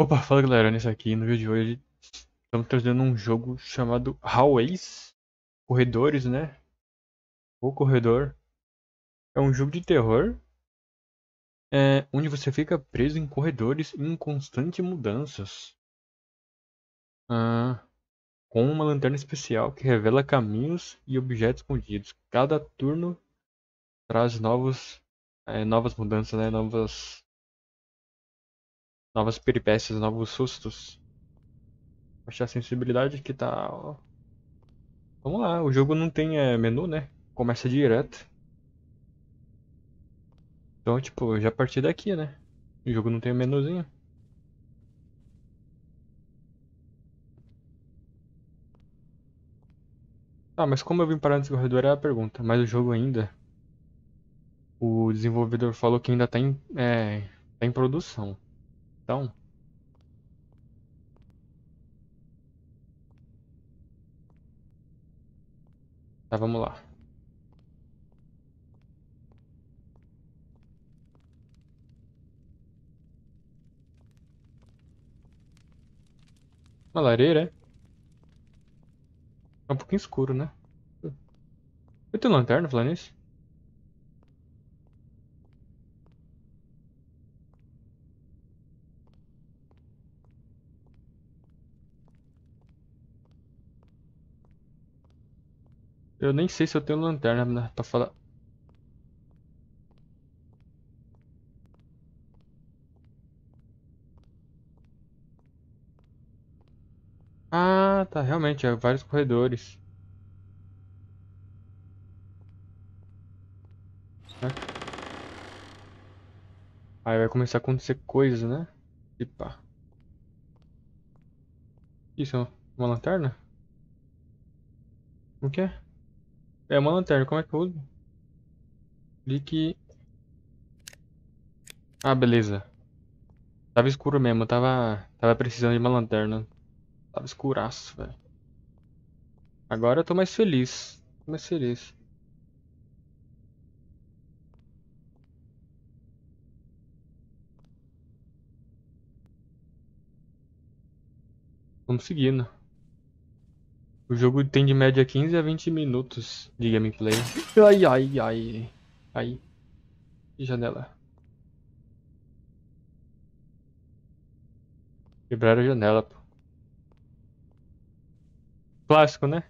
Opa, fala galera, nesse aqui no vídeo de hoje estamos trazendo um jogo chamado Hallways, Corredores, né? O Corredor. É um jogo de terror, é, onde você fica preso em corredores em constantes mudanças. Ah, com uma lanterna especial que revela caminhos e objetos escondidos. Cada turno traz novos, é, novas mudanças, né? novas novas peripécias, novos sustos. Achar a sensibilidade que tá. Vamos lá, o jogo não tem é, menu, né? Começa direto. Então, tipo, já parti daqui, né? O jogo não tem menuzinho. Ah, mas como eu vim parar nesse corredor é a pergunta. Mas o jogo ainda. O desenvolvedor falou que ainda tá em, é, tá em produção. Então... Tá, vamos lá. Uma lareira, é? É um pouquinho escuro, né? Eu tenho lanterna falando isso? Eu nem sei se eu tenho lanterna né, pra falar. Ah, tá, realmente, é vários corredores. Né? Aí vai começar a acontecer coisas, né? Epa. Isso é uma lanterna? O que é? É uma lanterna, como é que eu uso? Clique. Ah, beleza. Tava escuro mesmo, tava. Tava precisando de uma lanterna. Tava escuraço, velho. Agora eu tô mais feliz. Tô mais feliz. Vamos seguindo. O jogo tem de média 15 a 20 minutos de gameplay. Ai, ai, ai. Ai. Janela. Quebraram a janela, pô. Clássico, né?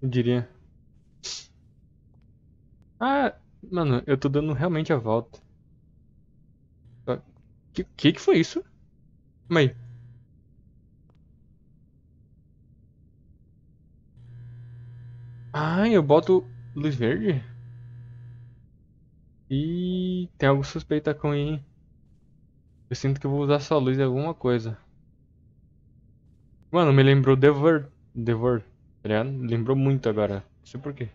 Eu diria. Ah, mano, eu tô dando realmente a volta. Ah, que que, que foi isso? aí. Ah, eu boto luz verde? E tem algo suspeito com hein? Eu sinto que eu vou usar essa luz em alguma coisa. Mano, me lembrou Devor. Devor, tá lembrou muito agora. Não sei porquê.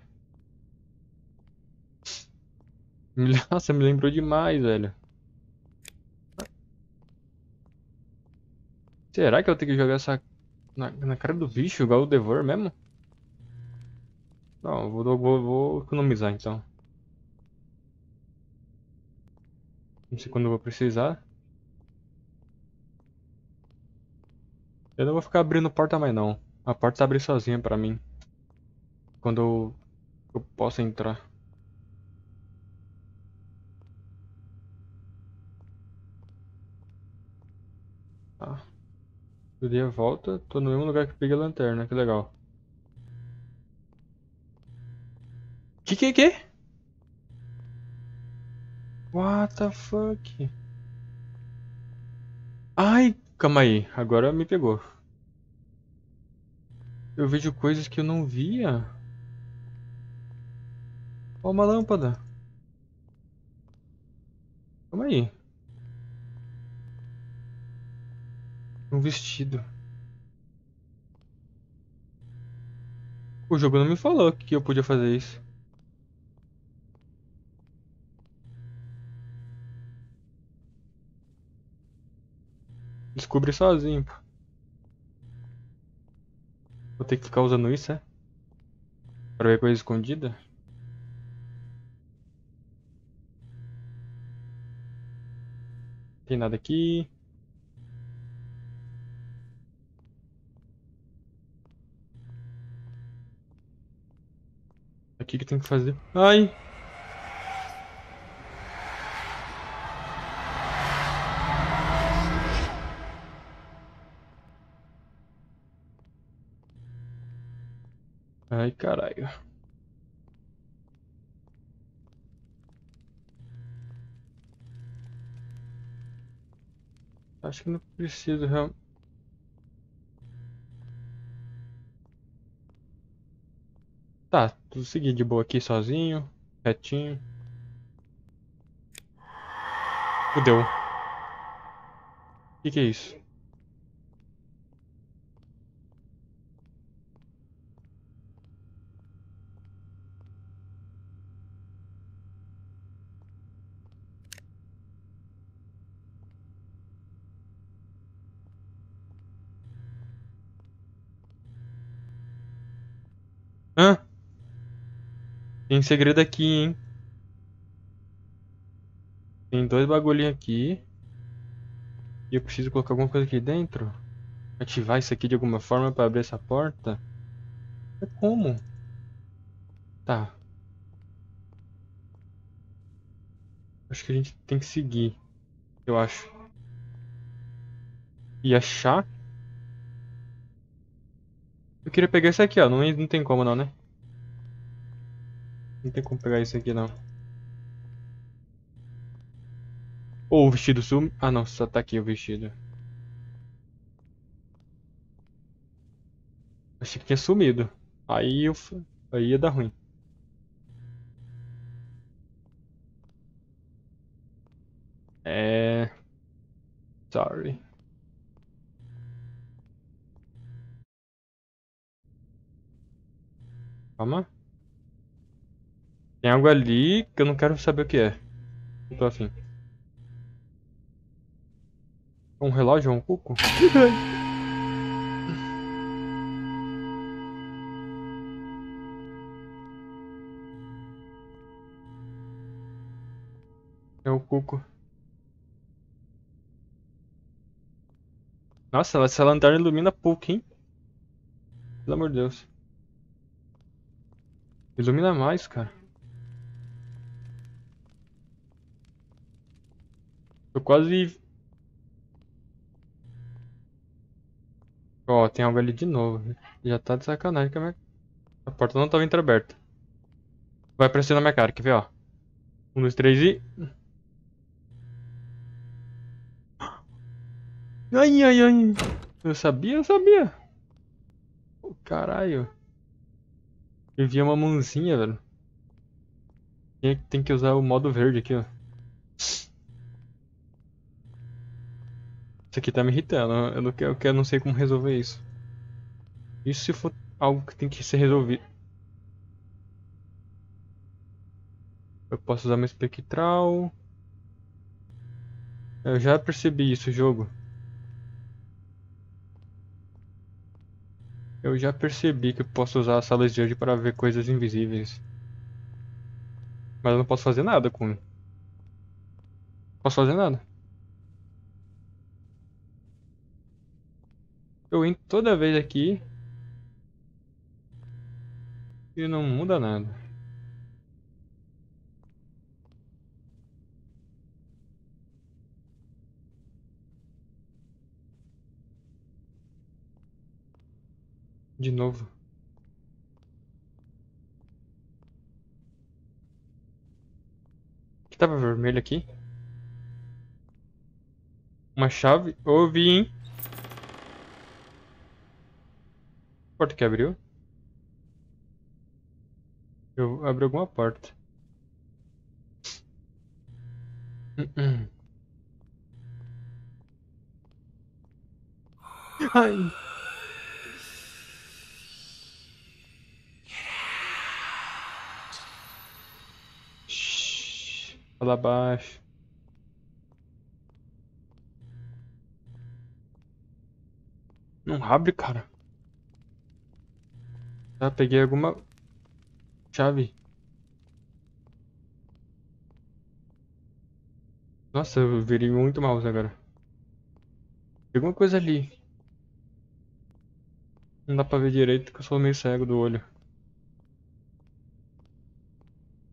Nossa, me lembrou demais, velho. Será que eu tenho que jogar essa na, na cara do bicho, igual o Devor mesmo? Não, vou, vou, vou economizar então. Não sei quando eu vou precisar. Eu não vou ficar abrindo porta mais não. A porta tá abre sozinha pra mim. Quando eu, eu posso entrar. Tá. eu Dei a volta, tô no mesmo lugar que peguei a lanterna, que legal. Que que que? What the fuck? Ai, calma aí, agora me pegou. Eu vejo coisas que eu não via. Ó uma lâmpada. Calma aí. Um vestido. O jogo não me falou que eu podia fazer isso. Descobri sozinho, pô. Vou ter que ficar usando isso, é? Pra ver coisa escondida? Não tem nada aqui. O que que tem que fazer? Ai! Ai, caralho. Acho que não preciso realmente. Tá, tudo seguir de boa aqui sozinho, retinho. Fudeu. O que, que é isso? Hã? Tem segredo aqui, hein? Tem dois bagulhinhos aqui. E eu preciso colocar alguma coisa aqui dentro? Ativar isso aqui de alguma forma pra abrir essa porta? Mas é como? Tá. Acho que a gente tem que seguir. Eu acho. E achar eu queria pegar esse aqui, ó. Não, não tem como não, né? Não tem como pegar esse aqui, não. Ou oh, o vestido sumiu? Ah, não. Só tá aqui o vestido. Achei que tinha sumido. Aí eu... Aí ia dar ruim. É... Sorry. Calma. Tem algo ali que eu não quero saber o que é. Não tô afim. Um relógio ou um cuco? é o cuco. Nossa, essa lanterna ilumina pouco, hein? Pelo amor de Deus. Ilumina mais, cara. Tô quase... Ó, tem algo ali de novo. Né? Já tá de sacanagem que a minha... A porta não tava entreaberta. Vai aparecer na minha cara, quer ver, ó. Um, dois, três e... Ai, ai, ai. Eu sabia, eu sabia. Oh, caralho envia uma mãozinha, velho. Tem que usar o modo verde aqui, ó. Isso aqui tá me irritando. Eu não, quero, eu quero, não sei como resolver isso. Isso se for algo que tem que ser resolvido. Eu posso usar meu espectral. Eu já percebi isso, jogo. Eu já percebi que posso usar as salas de hoje para ver coisas invisíveis. Mas eu não posso fazer nada com... Posso fazer nada. Eu entro toda vez aqui. E não muda nada. De novo. O que tava vermelho aqui? Uma chave. Ouvi, hein? Porta que abriu? Eu abri alguma porta. Hum, hum. Ai. lá abaixo. Não abre, cara. Já peguei alguma chave. Nossa, eu virei muito mouse agora. Tem alguma coisa ali. Não dá pra ver direito porque eu sou meio cego do olho.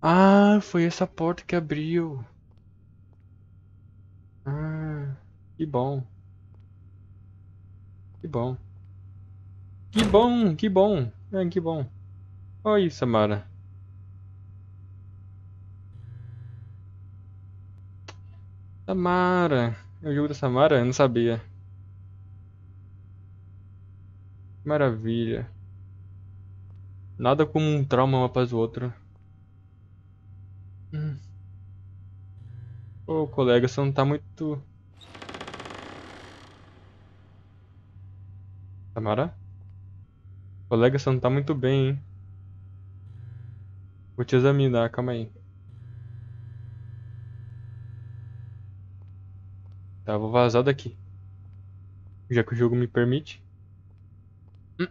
Ah, foi essa porta que abriu. Ah, que bom. Que bom. Que bom, que bom. ah, que bom. Oi, Samara. Samara. É o jogo da Samara? Eu não sabia. Maravilha. Nada como um trauma um após o outro. O hum. colega, você não tá muito. Tamara? Colega, você não tá muito bem, hein? Vou te examinar, calma aí. Tá, vou vazar daqui. Já que o jogo me permite.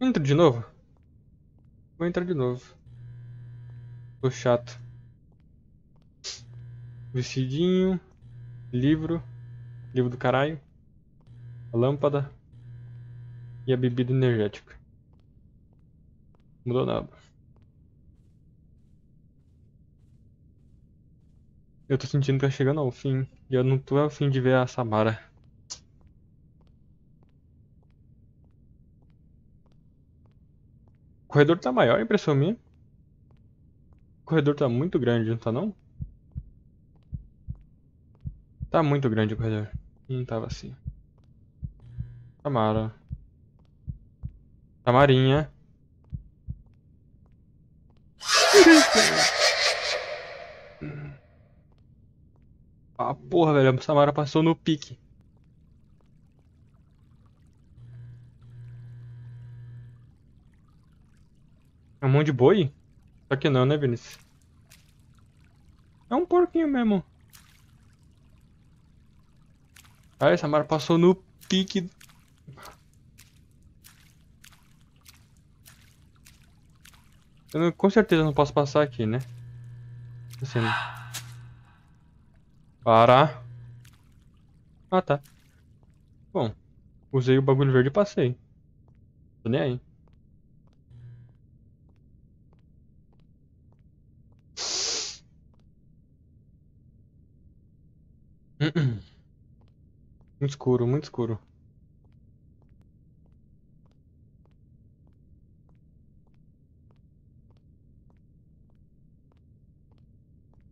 Entra de novo? Vou entrar de novo. Tô chato. Vestidinho. Livro. Livro do caralho. A lâmpada. E a bebida energética. Mudou nada. Eu tô sentindo que tá chegando ao fim. E eu não tô ao fim de ver a Samara. O corredor tá maior, impressão minha corredor tá muito grande, não tá não? Tá muito grande o corredor. Não hum, tava assim. Tamara. Tamarinha. Ah, porra, velho. A Samara passou no pique. É um monte de boi? Só que não, né, Vinícius? É um porquinho mesmo. Ah, essa Mara passou no pique. Eu não, com certeza não posso passar aqui, né? Assim, né? Para. Ah, tá. Bom, usei o bagulho verde e passei. Tô nem aí. Muito escuro, muito escuro.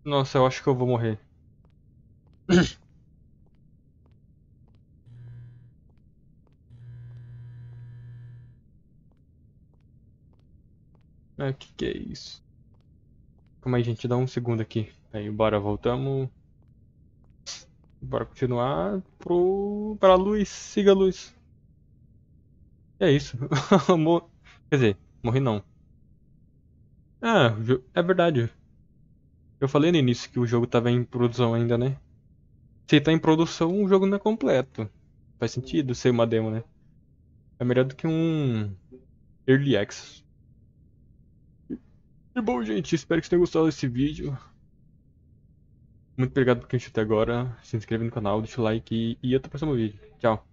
Nossa, eu acho que eu vou morrer. O é, que que é isso? Calma aí, gente, dá um segundo aqui. Aí, bora, voltamos. Bora continuar pro... pra luz. Siga a luz. E é isso. Mor... Quer dizer, morri não. Ah, é verdade. Eu falei no início que o jogo tava em produção ainda, né? Se tá em produção, o jogo não é completo. Faz sentido ser uma demo, né? É melhor do que um Early Access. E bom, gente, espero que vocês tenham gostado desse vídeo. Muito obrigado por quem assistiu até agora. Se inscreve no canal, deixa o like e, e até o próximo vídeo. Tchau.